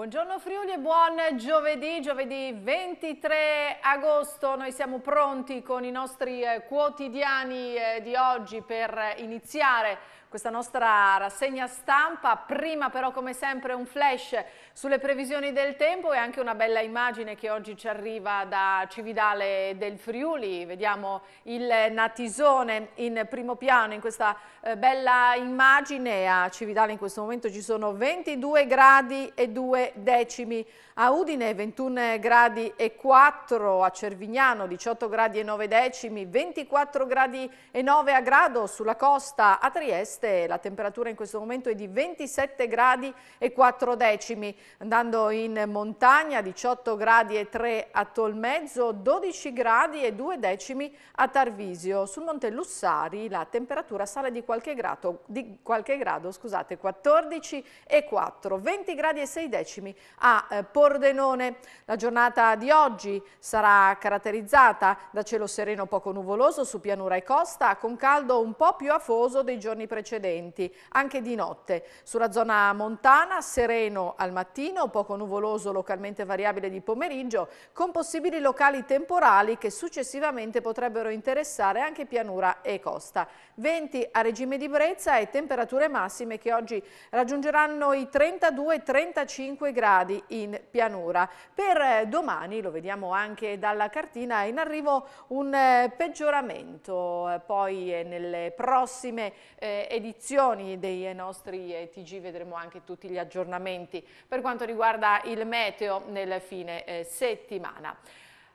Buongiorno Friuli e buon giovedì, giovedì 23 agosto. Noi siamo pronti con i nostri eh, quotidiani eh, di oggi per iniziare questa nostra rassegna stampa. Prima però come sempre un flash sulle previsioni del tempo e anche una bella immagine che oggi ci arriva da Cividale del Friuli. Vediamo il natisone in primo piano in questa eh, bella immagine. A Cividale in questo momento ci sono 22 gradi e 2 decimi. A Udine 21 gradi e 4, a Cervignano 18 gradi e 9 decimi, 24 gradi e 9 a grado sulla costa a Trieste Trieste. La temperatura in questo momento è di 27 gradi e 4 decimi. Andando in montagna 18 gradi e 3 a Tolmezzo, 12 gradi e 2 decimi a Tarvisio. Sul Monte Lussari la temperatura sale di qualche grado, di qualche grado scusate, 14 e 4, 20 gradi e 6 decimi a eh, Pordenone. La giornata di oggi sarà caratterizzata da cielo sereno poco nuvoloso su pianura e costa, con caldo un po' più afoso dei giorni precedenti precedenti, anche di notte. Sulla zona montana, sereno al mattino, poco nuvoloso localmente variabile di pomeriggio, con possibili locali temporali che successivamente potrebbero interessare anche pianura e costa. Venti a regime di brezza e temperature massime che oggi raggiungeranno i 32-35 gradi in pianura. Per eh, domani, lo vediamo anche dalla cartina, in arrivo un eh, peggioramento. Poi eh, nelle prossime eh, edizioni dei nostri TG vedremo anche tutti gli aggiornamenti per quanto riguarda il meteo nel fine eh, settimana.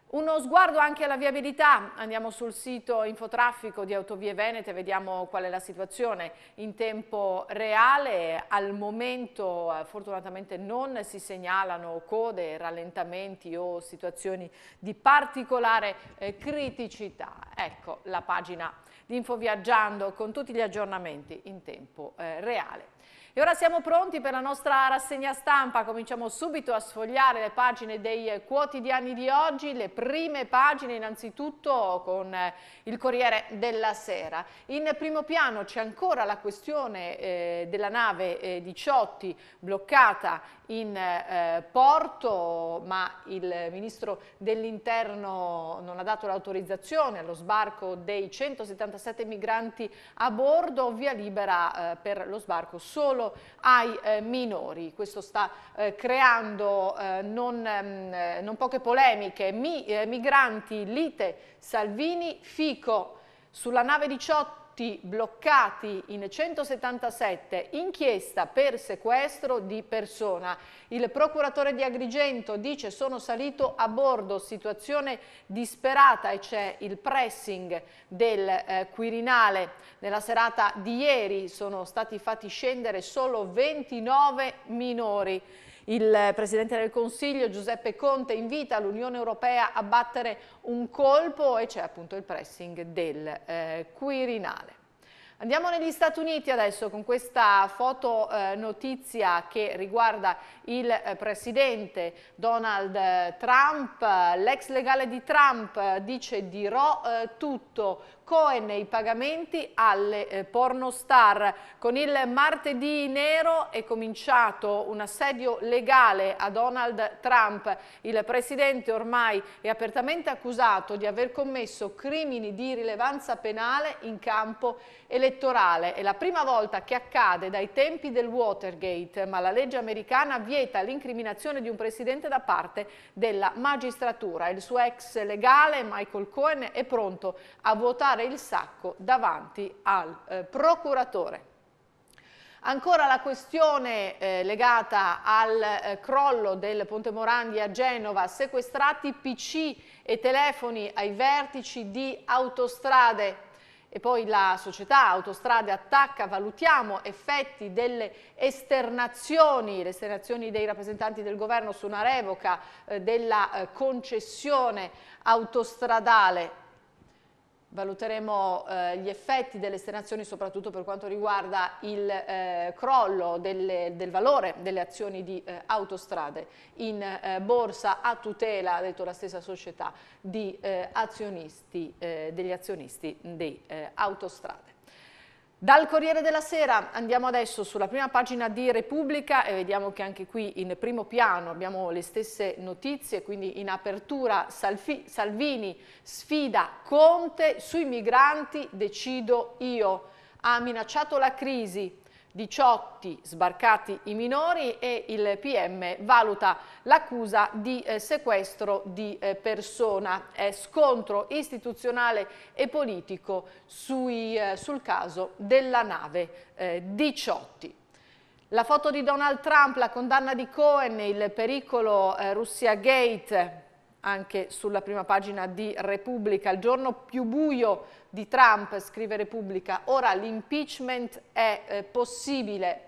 Uno sguardo anche alla viabilità, andiamo sul sito infotraffico di Autovie Venete, vediamo qual è la situazione in tempo reale, al momento eh, fortunatamente non si segnalano code, rallentamenti o situazioni di particolare eh, criticità. Ecco la pagina di Infoviaggiando con tutti gli aggiornamenti in tempo eh, reale. E ora siamo pronti per la nostra rassegna stampa, cominciamo subito a sfogliare le pagine dei quotidiani di oggi, le prime pagine innanzitutto con eh, il Corriere della Sera. In primo piano c'è ancora la questione eh, della nave eh, 18 bloccata in eh, porto, ma il ministro dell'interno non ha dato l'autorizzazione allo sbarco dei 177 migranti a bordo, via libera eh, per lo sbarco solo ai eh, minori. Questo sta eh, creando eh, non, mh, mm, eh, non, poche polemiche. Mi, migranti, lite, Salvini, Fico. Sulla nave 18 tutti bloccati in 177 inchiesta per sequestro di persona. Il procuratore di Agrigento dice sono salito a bordo, situazione disperata e c'è il pressing del eh, Quirinale. Nella serata di ieri sono stati fatti scendere solo 29 minori. Il Presidente del Consiglio Giuseppe Conte invita l'Unione Europea a battere un colpo e c'è appunto il pressing del eh, Quirinale. Andiamo negli Stati Uniti adesso con questa foto eh, notizia che riguarda il eh, presidente Donald eh, Trump. L'ex legale di Trump eh, dice dirò eh, tutto Cohen i pagamenti alle eh, pornostar. Con il martedì nero è cominciato un assedio legale a Donald Trump. Il presidente ormai è apertamente accusato di aver commesso crimini di rilevanza penale in campo elettorale. È la prima volta che accade dai tempi del Watergate, ma la legge americana vieta l'incriminazione di un presidente da parte della magistratura. Il suo ex legale Michael Cohen è pronto a votare fare il sacco davanti al eh, procuratore. Ancora la questione eh, legata al eh, crollo del Ponte Morandi a Genova, sequestrati PC e telefoni ai vertici di autostrade. E poi la società Autostrade attacca, valutiamo effetti delle esternazioni, le esternazioni dei rappresentanti del governo su una revoca eh, della eh, concessione autostradale valuteremo eh, gli effetti delle estenazioni soprattutto per quanto riguarda il eh, crollo delle, del valore delle azioni di eh, autostrade in eh, borsa a tutela, ha detto la stessa società, di, eh, azionisti, eh, degli azionisti di autostrade. Dal Corriere della Sera andiamo adesso sulla prima pagina di Repubblica e vediamo che anche qui in primo piano abbiamo le stesse notizie, quindi in apertura Salfi, Salvini sfida Conte, sui migranti decido io. Ha minacciato la crisi, 18 sbarcati i minori e il PM valuta l'accusa di eh, sequestro di eh, persona. È scontro istituzionale e politico sui, eh, sul caso della nave 18. Eh, la foto di Donald Trump, la condanna di Cohen, il pericolo eh, Russia Gate, anche sulla prima pagina di Repubblica. Il giorno più buio di Trump, scrive Repubblica, ora l'impeachment è eh, possibile.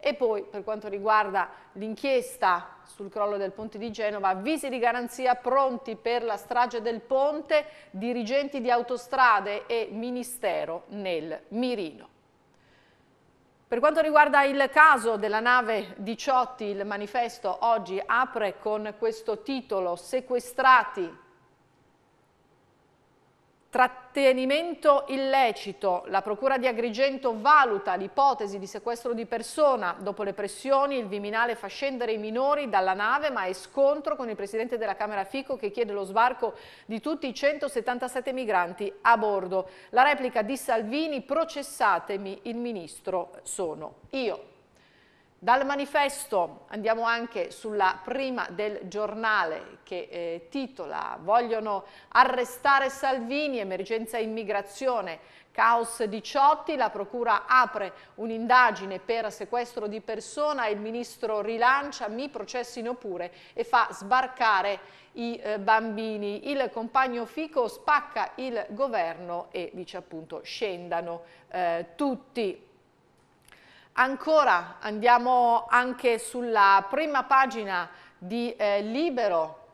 E poi per quanto riguarda l'inchiesta sul crollo del ponte di Genova, avvisi di garanzia pronti per la strage del ponte, dirigenti di autostrade e ministero nel mirino. Per quanto riguarda il caso della nave 18, il manifesto oggi apre con questo titolo Sequestrati Trattenimento illecito. La Procura di Agrigento valuta l'ipotesi di sequestro di persona. Dopo le pressioni il Viminale fa scendere i minori dalla nave ma è scontro con il Presidente della Camera Fico che chiede lo sbarco di tutti i 177 migranti a bordo. La replica di Salvini processatemi, il Ministro sono io. Dal manifesto andiamo anche sulla prima del giornale che eh, titola Vogliono arrestare Salvini, emergenza immigrazione, caos 18, la procura apre un'indagine per sequestro di persona, il ministro rilancia mi processino pure e fa sbarcare i eh, bambini. Il compagno Fico spacca il governo e dice appunto scendano eh, tutti. Ancora andiamo anche sulla prima pagina di eh, Libero,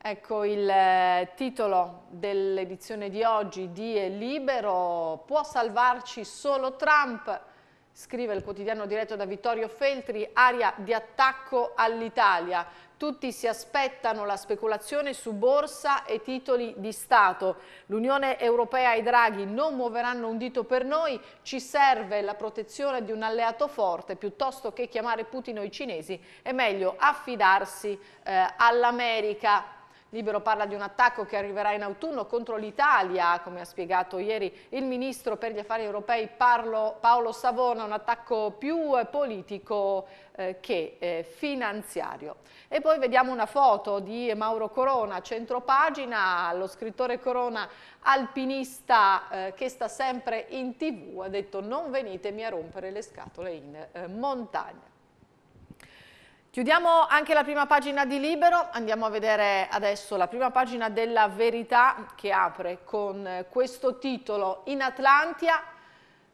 ecco il eh, titolo dell'edizione di oggi di eh, Libero, può salvarci solo Trump, scrive il quotidiano diretto da Vittorio Feltri, aria di attacco all'Italia. Tutti si aspettano la speculazione su borsa e titoli di Stato. L'Unione Europea e i Draghi non muoveranno un dito per noi, ci serve la protezione di un alleato forte, piuttosto che chiamare Putin o i cinesi è meglio affidarsi eh, all'America Libero parla di un attacco che arriverà in autunno contro l'Italia, come ha spiegato ieri il ministro per gli affari europei Paolo Savona, un attacco più eh, politico eh, che eh, finanziario. E poi vediamo una foto di Mauro Corona, centropagina, lo scrittore Corona alpinista eh, che sta sempre in tv, ha detto non venitemi a rompere le scatole in eh, montagna. Chiudiamo anche la prima pagina di Libero, andiamo a vedere adesso la prima pagina della Verità che apre con eh, questo titolo In Atlantia,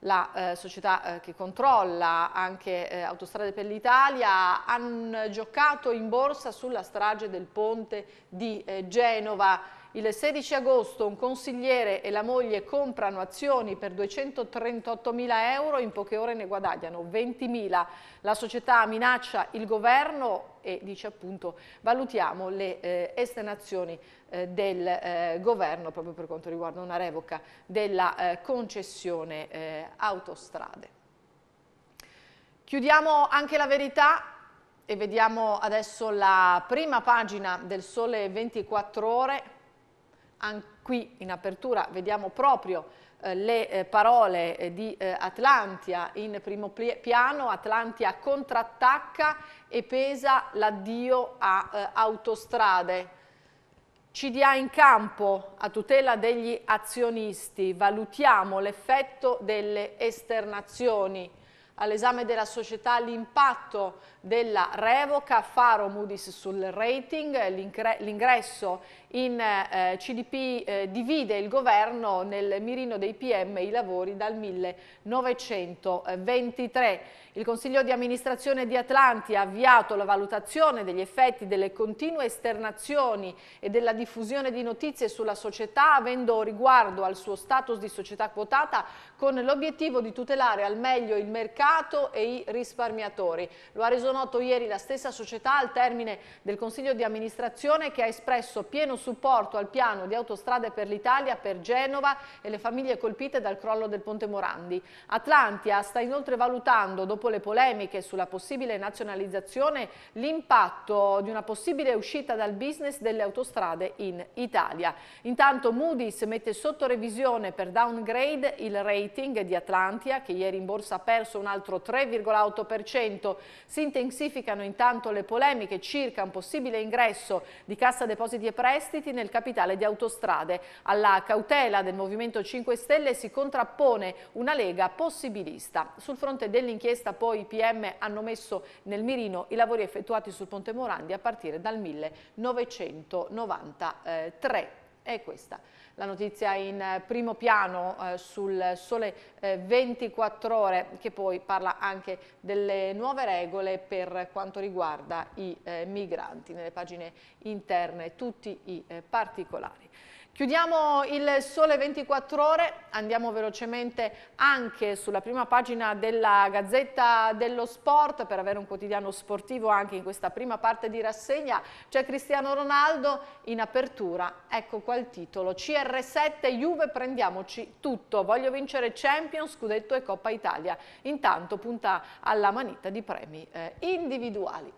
la eh, società eh, che controlla anche eh, Autostrade per l'Italia, hanno giocato in borsa sulla strage del ponte di eh, Genova. Il 16 agosto un consigliere e la moglie comprano azioni per 238 mila euro, in poche ore ne guadagnano 20 mila. La società minaccia il governo e dice appunto valutiamo le eh, esternazioni eh, del eh, governo proprio per quanto riguarda una revoca della eh, concessione eh, autostrade. Chiudiamo anche la verità e vediamo adesso la prima pagina del Sole 24 Ore anche qui in apertura vediamo proprio eh, le eh, parole eh, di Atlantia in primo piano, Atlantia contrattacca e pesa l'addio a autostrade. CDA in campo a tutela degli azionisti, valutiamo l'effetto delle esternazioni all'esame della società l'impatto della revoca, Faro Moody's sul rating, l'ingresso in eh, CDP eh, divide il governo nel mirino dei PM i lavori dal 1923. Il Consiglio di amministrazione di Atlanti ha avviato la valutazione degli effetti delle continue esternazioni e della diffusione di notizie sulla società avendo riguardo al suo status di società quotata con l'obiettivo di tutelare al meglio il mercato e i risparmiatori. Lo ha reso noto ieri la stessa società al termine del Consiglio di amministrazione che ha espresso pieno supporto al piano di autostrade per l'Italia, per Genova e le famiglie colpite dal crollo del Ponte Morandi. Atlantia sta inoltre valutando, dopo le polemiche sulla possibile nazionalizzazione, l'impatto di una possibile uscita dal business delle autostrade in Italia. Intanto Moody's mette sotto revisione per downgrade il rating di Atlantia che ieri in borsa ha perso un altro 3,8%. Sinten intensificano intanto le polemiche circa un possibile ingresso di Cassa Depositi e Prestiti nel capitale di Autostrade. Alla cautela del Movimento 5 Stelle si contrappone una Lega possibilista. Sul fronte dell'inchiesta poi i PM hanno messo nel mirino i lavori effettuati sul Ponte Morandi a partire dal 1993. È questa la notizia in eh, primo piano eh, sul sole 24 eh, ore che poi parla anche delle nuove regole per quanto riguarda i eh, migranti, nelle pagine interne tutti i eh, particolari. Chiudiamo il sole 24 ore, andiamo velocemente anche sulla prima pagina della Gazzetta dello Sport per avere un quotidiano sportivo anche in questa prima parte di rassegna. C'è Cristiano Ronaldo in apertura, ecco qua il titolo, CR7 Juve prendiamoci tutto, voglio vincere Champions, Scudetto e Coppa Italia. Intanto punta alla manita di premi eh, individuali.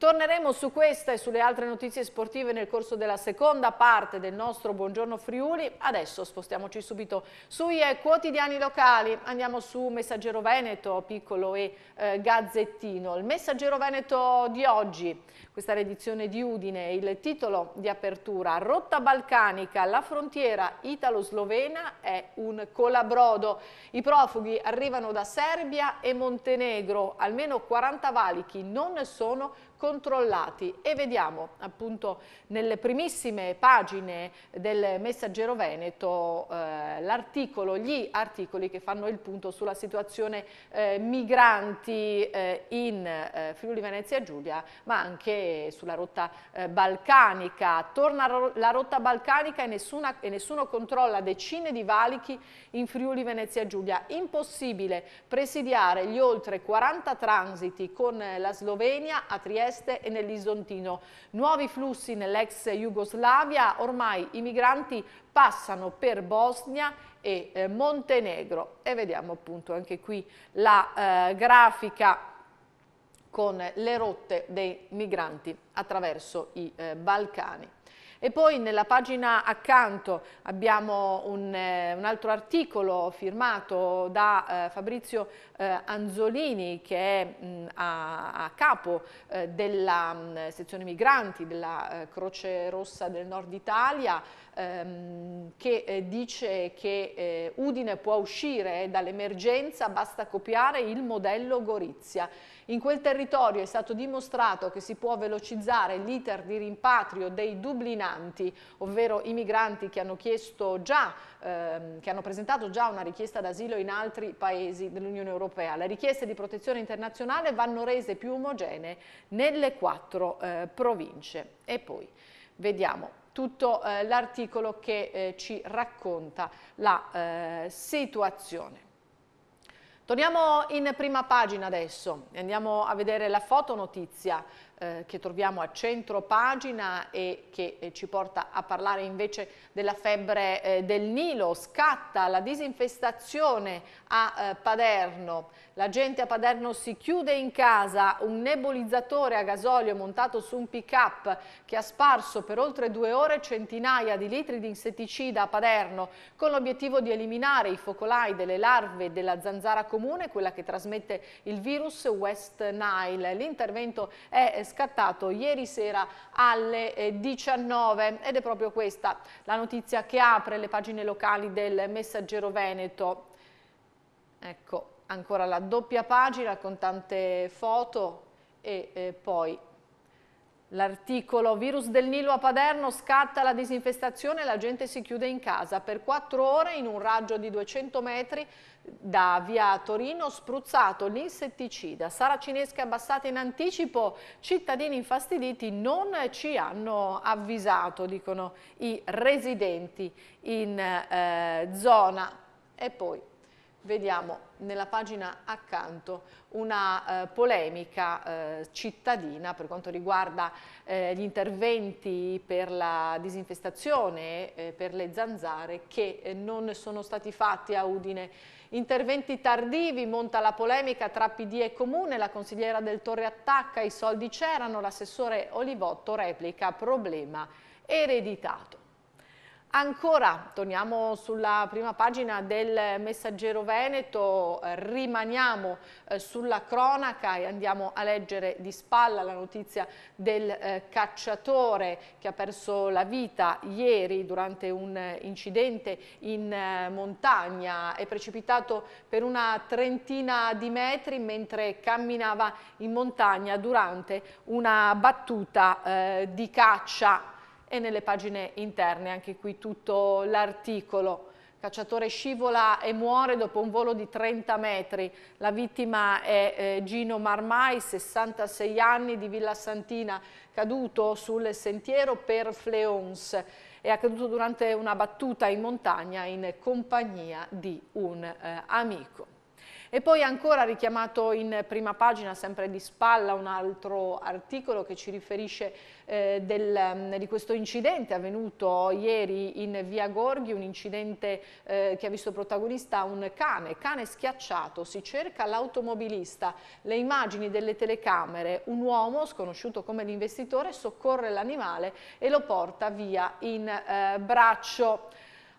Torneremo su questa e sulle altre notizie sportive nel corso della seconda parte del nostro Buongiorno Friuli. Adesso spostiamoci subito sui eh, quotidiani locali. Andiamo su Messaggero Veneto, Piccolo e eh, Gazzettino. Il Messaggero Veneto di oggi, questa edizione di Udine, il titolo di apertura Rotta Balcanica, la frontiera italo-slovena è un colabrodo. I profughi arrivano da Serbia e Montenegro, almeno 40 valichi non sono colabrodo controllati e vediamo appunto nelle primissime pagine del Messaggero Veneto eh, l'articolo, gli articoli che fanno il punto sulla situazione eh, migranti eh, in eh, Friuli Venezia Giulia ma anche sulla rotta eh, balcanica. Torna ro la rotta balcanica e, nessuna, e nessuno controlla decine di valichi in Friuli Venezia Giulia. Impossibile presidiare gli oltre 40 transiti con eh, la Slovenia a Trieste Trieste e nell'Isontino. Nuovi flussi nell'ex Jugoslavia, ormai i migranti passano per Bosnia e eh, Montenegro. E vediamo appunto anche qui la eh, grafica con le rotte dei migranti attraverso i eh, Balcani. E poi nella pagina accanto abbiamo un, eh, un altro articolo firmato da eh, Fabrizio eh, Anzolini che è mh, a, a, capo eh, della mh, sezione migranti della eh, Croce Rossa del Nord Italia ehm, che eh, dice che Udine può uscire dall'emergenza, basta copiare il modello Gorizia. In quel territorio è stato dimostrato che si può velocizzare l'iter di rimpatrio dei dublinanti, ovvero i migranti che hanno, già, ehm, che hanno presentato già una richiesta d'asilo in altri paesi dell'Unione Europea. Le richieste di protezione internazionale vanno rese più omogenee nelle quattro eh, province. E poi vediamo tutto eh, l'articolo che eh, ci racconta la eh, situazione. Torniamo in prima pagina adesso e andiamo a vedere la fotonotizia eh, che troviamo a centro pagina e che eh, ci porta a parlare invece della febbre eh, del Nilo. Scatta la disinfestazione a eh, Paderno, la gente a Paderno si chiude in casa, un nebulizzatore a gasolio montato su un pick-up che ha sparso per oltre due ore centinaia di litri di insetticida a Paderno con l'obiettivo di eliminare i focolai delle larve della zanzara comune, quella che trasmette il virus West Nile. L'intervento è eh, scattato ieri sera alle 19 eh, ed è proprio questa la notizia che apre le pagine locali del Messaggero Veneto. Ecco, ancora la doppia pagina con tante foto e eh, poi L'articolo virus del Nilo a Paderno scatta la disinfestazione la gente si chiude in casa. Per quattro ore in un raggio di 200 metri da via Torino spruzzato l'insetticida. Sara Cinesca abbassata in anticipo, cittadini infastiditi non ci hanno avvisato, dicono i residenti in eh, zona. E poi vediamo nella pagina accanto una eh, polemica eh, cittadina per quanto riguarda eh, gli interventi per la disinfestazione eh, per le zanzare che eh, non sono stati fatti a Udine. Interventi tardivi, monta la polemica tra PD e Comune, la consigliera del Torre attacca, i soldi c'erano, l'assessore Olivotto replica problema ereditato. Ancora, torniamo sulla prima pagina del Messaggero Veneto, rimaniamo eh, sulla cronaca e andiamo a leggere di spalla la notizia del eh, cacciatore che ha perso la vita ieri durante un eh, incidente in montagna. È precipitato per una trentina di metri mentre camminava in montagna durante una battuta di caccia e nelle pagine interne, anche qui tutto l'articolo. Cacciatore scivola e muore dopo un volo di 30 metri. La vittima è eh, Gino Marmai, 66 anni, di Villa Santina, caduto sul sentiero per Fleons. È accaduto durante una battuta in montagna in compagnia di un eh, amico. E poi ancora richiamato in prima pagina, sempre di spalla, un altro articolo che ci riferisce eh, del, mm, di questo incidente avvenuto ieri in via Gorghi, un incidente eh, che ha visto protagonista un cane, cane schiacciato, si cerca l'automobilista, le immagini delle telecamere, un uomo sconosciuto come l'investitore soccorre l'animale e lo porta via in eh, braccio.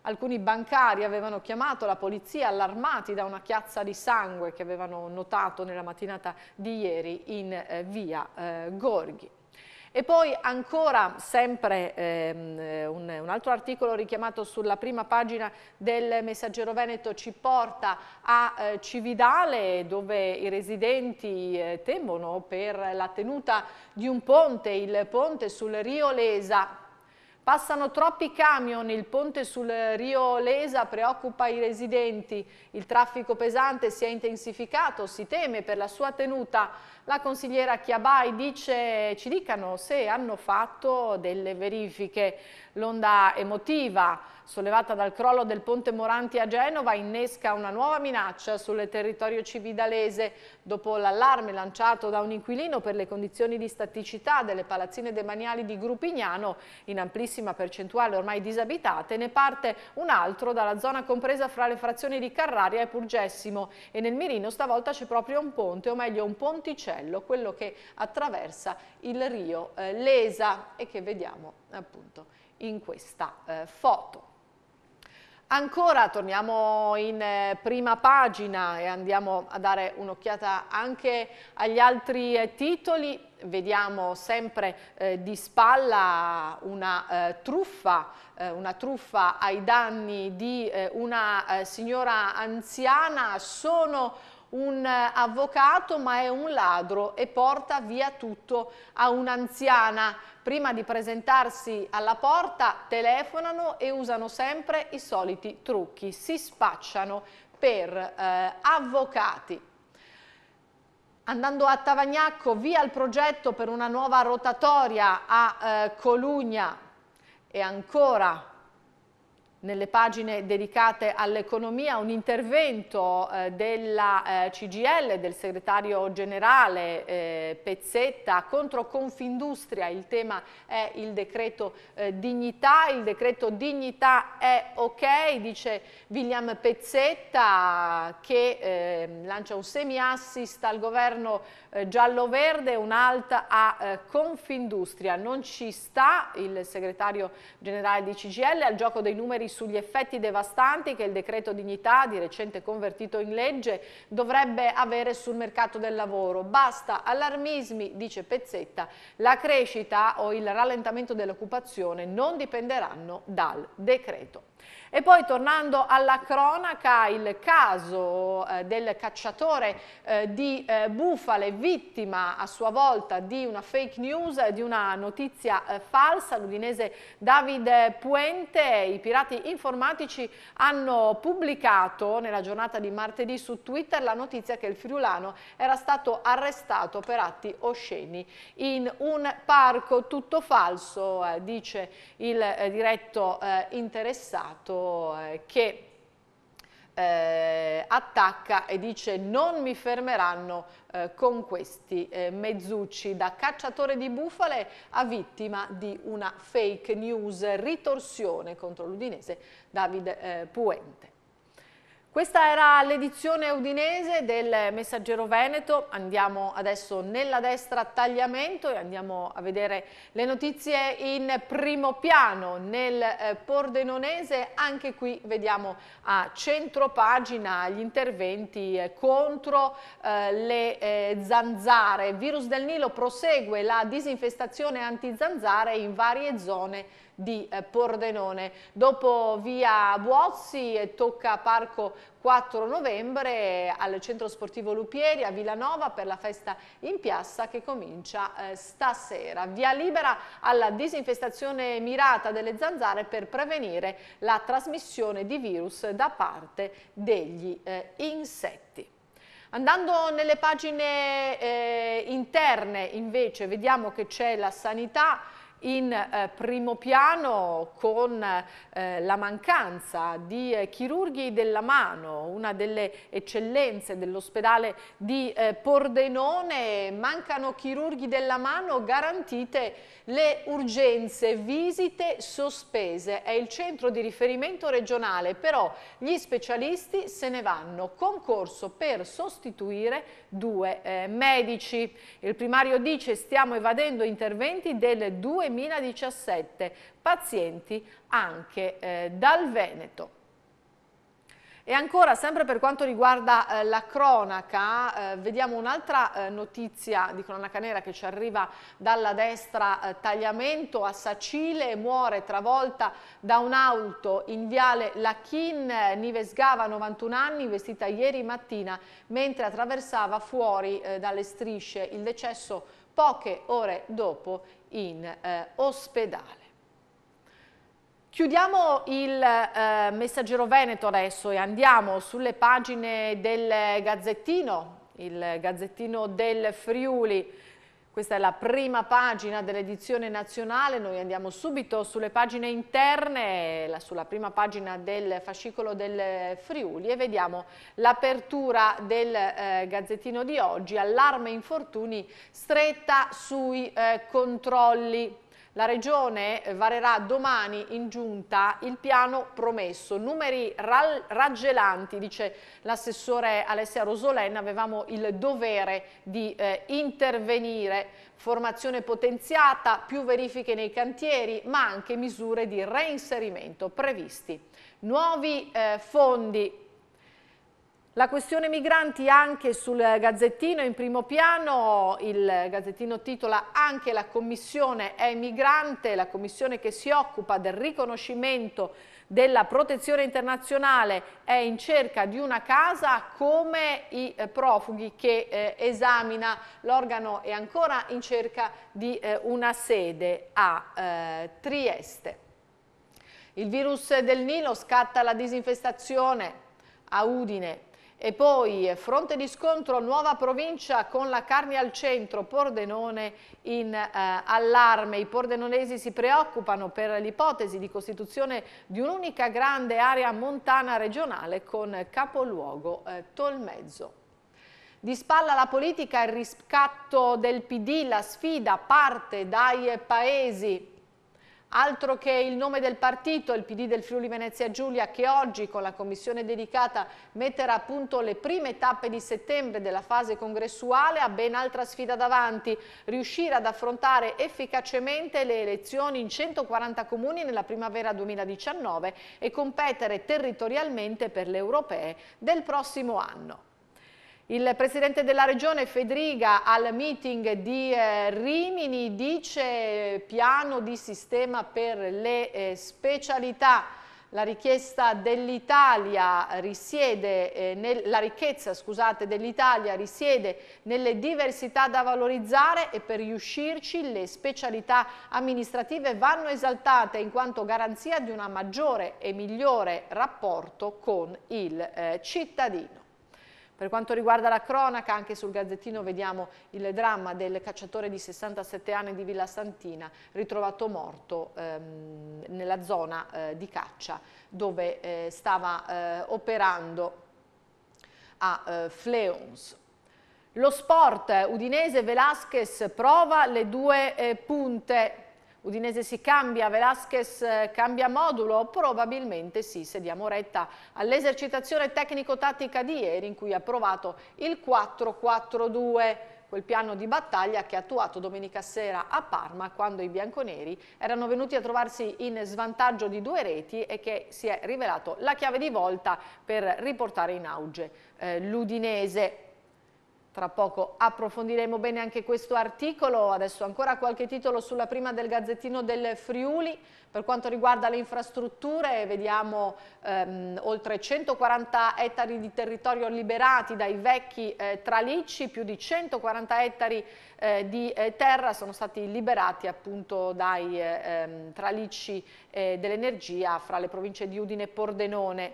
Alcuni bancari avevano chiamato la polizia allarmati da una chiazza di sangue che avevano notato nella mattinata di ieri in eh, via eh, Gorghi. E poi ancora sempre ehm, eh, un, un, altro articolo richiamato sulla prima pagina del Messaggero Veneto ci porta a eh, Cividale dove i residenti eh, temono per la tenuta di un ponte, il ponte sul Rio Lesa Passano troppi camion, il ponte sul Rio Lesa preoccupa i residenti. Il traffico pesante si è intensificato, si teme per la sua tenuta. La consigliera Chiabai dice ci dicano se hanno fatto delle verifiche. L'onda emotiva sollevata dal crollo del ponte Moranti a Genova, innesca una nuova minaccia sul territorio cividalese. Dopo l'allarme lanciato da un inquilino per le condizioni di staticità delle palazzine demaniali di Grupignano, in amplissima percentuale ormai disabitate, ne parte un altro dalla zona compresa fra le frazioni di Carraria e Purgessimo e nel mirino stavolta c'è proprio un ponte, o meglio un ponticello, quello che attraversa il rio eh, Lesa e che vediamo appunto in questa eh, foto. Ancora torniamo in eh, prima pagina e andiamo a dare un'occhiata anche agli altri eh, titoli. Vediamo sempre eh, di spalla una eh, truffa, eh, una truffa ai danni di eh, una signora anziana. Sono un eh, avvocato ma è un ladro e porta via tutto a un'anziana. Prima di presentarsi alla porta telefonano e usano sempre i soliti trucchi, si spacciano per eh, avvocati. Andando a Tavagnacco, via il progetto per una nuova rotatoria a eh, Colugna e ancora nelle pagine dedicate all'economia un intervento eh, della eh, CGL, del segretario generale eh, Pezzetta contro Confindustria, il tema è il decreto eh, dignità, il decreto dignità è ok, dice William Pezzetta che ehm, lancia un semi-assist al governo eh, giallo-verde, un'alta a eh, Confindustria, non ci sta il segretario generale di CGL al gioco dei numeri sugli effetti devastanti che il decreto dignità, di recente convertito in legge, dovrebbe avere sul mercato del lavoro. Basta allarmismi, dice Pezzetta, la crescita o il rallentamento dell'occupazione non dipenderanno dal decreto. E poi tornando alla cronaca, il caso eh, del cacciatore eh, di eh, bufale, vittima a sua volta di una fake news, di una notizia eh, falsa, l'udinese David Puente, i pirati informatici hanno pubblicato nella giornata di martedì su Twitter la notizia che il friulano era stato arrestato per atti osceni in un parco tutto falso, eh, dice il eh, diretto interessato passato eh, che eh, attacca e dice non mi fermeranno eh, con questi eh, mezzucci da cacciatore di bufale a vittima di una fake news ritorsione contro l'Udinese Davide eh, Puente. Questa era l'edizione udinese del Messaggero Veneto, andiamo adesso nella destra tagliamento e andiamo a vedere le notizie in primo piano nel eh, Pordenonese, anche qui vediamo a centro pagina gli interventi eh, contro eh, le zanzare. Il virus del Nilo prosegue la disinfestazione anti-zanzare in varie zone di eh, Pordenone. Dopo via Buozzi tocca Parco 4 novembre al centro sportivo Lupieri a Villanova per la festa in piazza che comincia eh, stasera. Via libera alla disinfestazione mirata delle zanzare per prevenire la trasmissione di virus da parte degli eh, insetti. Andando nelle pagine eh, interne invece vediamo che c'è la sanità in eh, primo piano con eh, la mancanza di eh, chirurghi della mano, una delle eccellenze dell'ospedale di eh, Pordenone, mancano chirurghi della mano, garantite le urgenze, visite sospese, è il centro di riferimento regionale, però gli specialisti se ne vanno, concorso per sostituire due eh, medici. Il primario dice stiamo evadendo interventi del 2017, pazienti anche eh, dal Veneto. E ancora, sempre per quanto riguarda eh, la cronaca, eh, vediamo un'altra eh, notizia di cronaca nera che ci arriva dalla destra, eh, tagliamento a Sacile, muore travolta da un'auto in viale Lachin, eh, Nivesgava, 91 anni, vestita ieri mattina mentre attraversava fuori eh, dalle strisce il decesso poche ore dopo in ospedale. Chiudiamo il eh, messaggero Veneto adesso e andiamo sulle pagine del Gazzettino, il Gazzettino del Friuli. Questa è la prima pagina dell'edizione nazionale, noi andiamo subito sulle pagine interne, sulla prima pagina del fascicolo del Friuli e vediamo l'apertura del eh, Gazzettino di oggi, allarme infortuni stretta sui eh, controlli. La Regione eh, varerà domani in giunta il piano promesso, numeri raggelanti, dice l'assessore Alessia Rosolena, avevamo il dovere di eh, intervenire, formazione potenziata, più verifiche nei cantieri, ma anche misure di reinserimento previsti. Nuovi eh, fondi la questione migranti anche sul Gazzettino in primo piano, il Gazzettino titola anche la commissione è migrante, la commissione che si occupa del riconoscimento della protezione internazionale è in cerca di una casa come i profughi che eh, esamina l'organo è ancora in cerca di eh, una sede a eh, Trieste. Il virus del Nilo scatta la disinfestazione a Udine, e poi fronte di scontro nuova provincia con la carne al centro, Pordenone in eh, allarme. I pordenonesi si preoccupano per l'ipotesi di costituzione di un'unica grande area montana regionale con capoluogo eh, Tolmezzo. Di spalla la politica, il riscatto del PD, la sfida parte dai paesi. Altro che il nome del partito, il PD del Friuli Venezia Giulia che oggi con la commissione dedicata metterà a punto le prime tappe di settembre della fase congressuale ha ben altra sfida davanti, riuscire ad affrontare efficacemente le elezioni in 140 comuni nella primavera 2019 e competere territorialmente per le europee del prossimo anno. Il presidente della regione Federica al meeting di eh, Rimini dice piano di sistema per le eh, specialità. La richiesta dell'Italia risiede, eh, nel, la ricchezza scusate, dell'Italia risiede nelle diversità da valorizzare e per riuscirci le specialità amministrative vanno esaltate in quanto garanzia di un maggiore e migliore rapporto con il eh, cittadino. Per quanto riguarda la cronaca, anche sul Gazzettino vediamo il dramma del cacciatore di 67 anni di Villa Santina, ritrovato morto ehm, nella zona eh, di caccia dove eh, stava eh, operando a eh, Fleons. Lo sport udinese Velasquez prova le due eh, punte Udinese si cambia, Velasquez eh, cambia modulo? Probabilmente sì, se diamo retta all'esercitazione tecnico-tattica di ieri in cui ha provato il 4-4-2 quel piano di battaglia che ha attuato domenica sera a Parma quando i bianconeri erano venuti a trovarsi in svantaggio di due reti e che si è rivelato la chiave di volta per riportare in auge eh, l'Udinese. Tra poco approfondiremo bene anche questo articolo, adesso ancora qualche titolo sulla prima del Gazzettino del Friuli, per quanto riguarda le infrastrutture vediamo ehm, oltre 140 ettari di territorio liberati dai vecchi eh, tralicci, più di 140 ettari eh, di eh, terra sono stati liberati appunto dai eh, ehm, tralicci eh, dell'energia fra le province di Udine e Pordenone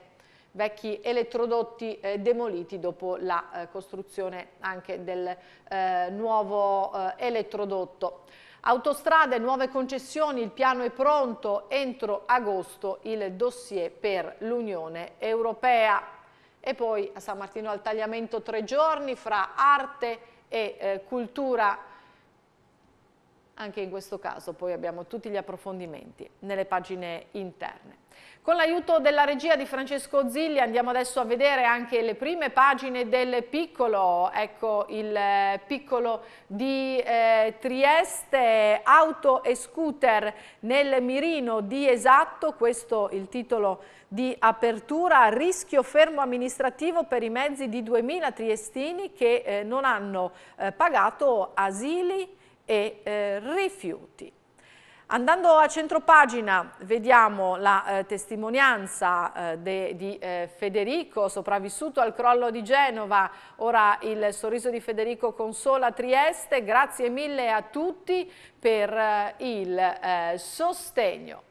vecchi elettrodotti eh, demoliti dopo la eh, costruzione anche del eh, nuovo eh, elettrodotto. Autostrade, nuove concessioni, il piano è pronto, entro agosto il dossier per l'Unione Europea. E poi a San Martino al tagliamento tre giorni fra arte e eh, cultura anche in questo caso poi abbiamo tutti gli approfondimenti nelle pagine interne. Con l'aiuto della regia di Francesco Zilli andiamo adesso a vedere anche le prime pagine del piccolo, ecco il eh, piccolo di eh, Trieste, auto e scooter nel mirino di esatto, questo il titolo di apertura, rischio fermo amministrativo per i mezzi di 2000 triestini che eh, non hanno eh, pagato asili, e eh, rifiuti. Andando a centropagina vediamo la eh, testimonianza eh, de, di eh, Federico, sopravvissuto al crollo di Genova, ora il sorriso di Federico consola Trieste, grazie mille a tutti per eh, il eh, sostegno.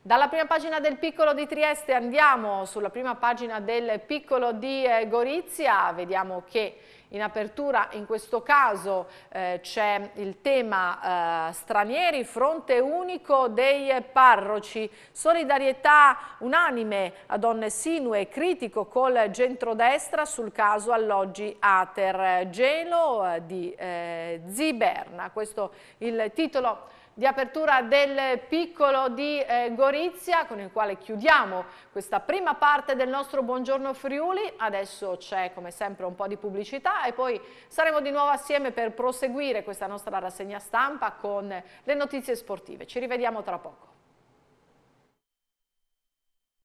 Dalla prima pagina del Piccolo di Trieste andiamo sulla prima pagina del Piccolo di eh, Gorizia, vediamo che in apertura in questo caso eh, c'è il tema eh, stranieri, fronte unico dei parroci, solidarietà unanime a ad Onnesinue, critico col centrodestra sul caso alloggi Ater, gelo eh, di eh, Ziberna, questo il titolo di apertura del piccolo di eh, Gorizia con il quale chiudiamo questa prima parte del nostro Buongiorno Friuli, adesso c'è come sempre un po' di pubblicità e poi saremo di nuovo assieme per proseguire questa nostra rassegna stampa con le notizie sportive. Ci rivediamo tra poco.